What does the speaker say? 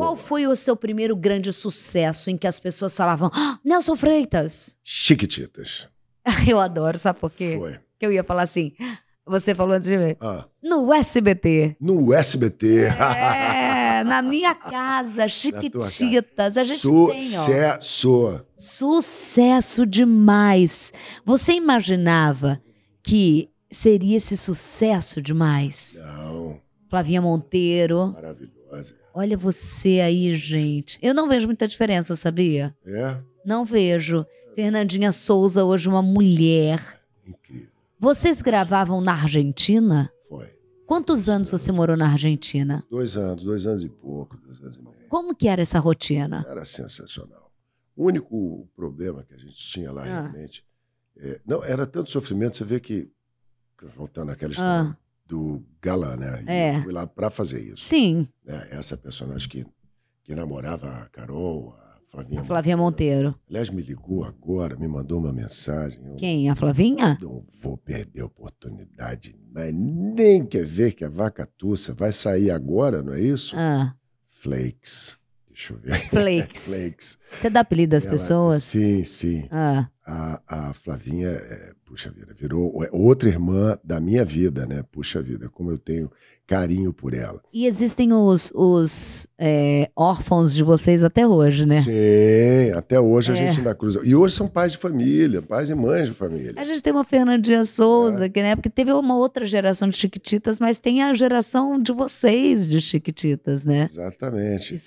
Qual foi o seu primeiro grande sucesso em que as pessoas falavam ah, Nelson Freitas? Chiquititas. Eu adoro, sabe por quê? Foi. Que eu ia falar assim. Você falou antes de mim. Ah. No SBT. No SBT. É, na minha casa, Chiquititas. Casa. A gente Sucesso. Tem, Sucesso demais. Você imaginava que seria esse sucesso demais? Não. Flavinha Monteiro. Maravilhosa. Olha você aí, gente. Eu não vejo muita diferença, sabia? É? Não vejo. Fernandinha Souza, hoje uma mulher. Incrível. Vocês gravavam na Argentina? Foi. Quantos anos você morou na Argentina? Dois anos, dois anos e pouco, dois anos e meio. Como que era essa rotina? Era sensacional. O único problema que a gente tinha lá ah. realmente. É, não, era tanto sofrimento, você vê que. Voltando àquela ah. história. Ah do galã, né? E é. eu fui lá para fazer isso. Sim. É, essa personagem que, que namorava a Carol, a Flavinha, a Flavinha Monteiro. Monteiro. Aliás, me ligou agora, me mandou uma mensagem. Eu, Quem? A Flavinha? Não vou perder a oportunidade, mas nem quer ver que a vaca tussa vai sair agora, não é isso? Ah. Flakes deixa eu ver. Flakes. Flakes. Você dá apelido às pessoas? Sim, sim. Ah. A, a, Flavinha, é, puxa vida, virou é outra irmã da minha vida, né? Puxa vida, como eu tenho carinho por ela. E existem os, os é, órfãos de vocês até hoje, né? Sim, até hoje é. a gente ainda cruza. E hoje são pais de família, pais e mães de família. A gente tem uma Fernandinha Souza, é. que né? Porque teve uma outra geração de Chiquititas, mas tem a geração de vocês de Chiquititas, né? Exatamente. E